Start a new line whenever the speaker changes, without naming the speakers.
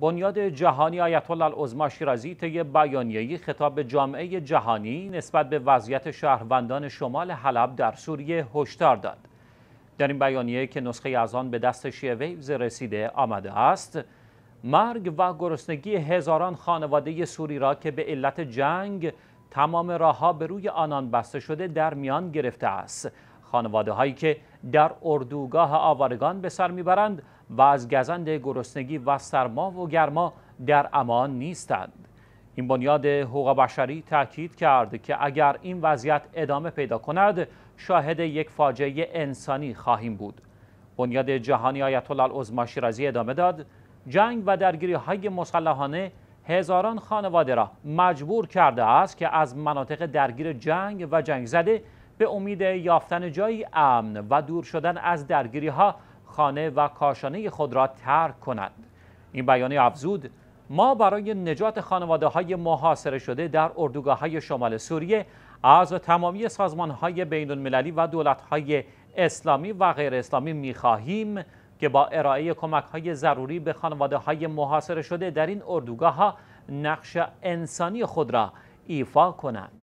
بنیاد جهانی آیت الله العظما شیرازی طی بیانیه‌ای خطاب به جامعه جهانی نسبت به وضعیت شهروندان شمال حلب در سوریه هشدار داد. در این بیانیه که نسخه از آن به دست شیعه ویوز رسیده آمده است، مرگ و گرسنگی هزاران خانواده سوری را که به علت جنگ تمام راهها به روی آنان بسته شده در میان گرفته است. خانواده هایی که در اردوگاه آوارگان به سر میبرند و از گزند گرسنگی و سرما و گرما در امان نیستند این بنیاد حقوق بشری تاکید کرد که اگر این وضعیت ادامه پیدا کند شاهد یک فاجعه انسانی خواهیم بود بنیاد جهانی آیت الله العظما ادامه داد جنگ و درگیری های مسلحانه هزاران خانواده را مجبور کرده است که از مناطق درگیر جنگ و جنگ زده به امید یافتن جایی امن و دور شدن از درگیری ها خانه و کاشانه خود را ترک کند. این بیانیه افزود ما برای نجات خانواده های محاصره شده در اردوگاه های شمال سوریه از تمامی سازمان های بین المللی و دولت های اسلامی و غیر اسلامی می خواهیم که با ارائه کمک های ضروری به خانواده های محاصره شده در این اردوگاه ها نقش انسانی خود را ایفا کنند.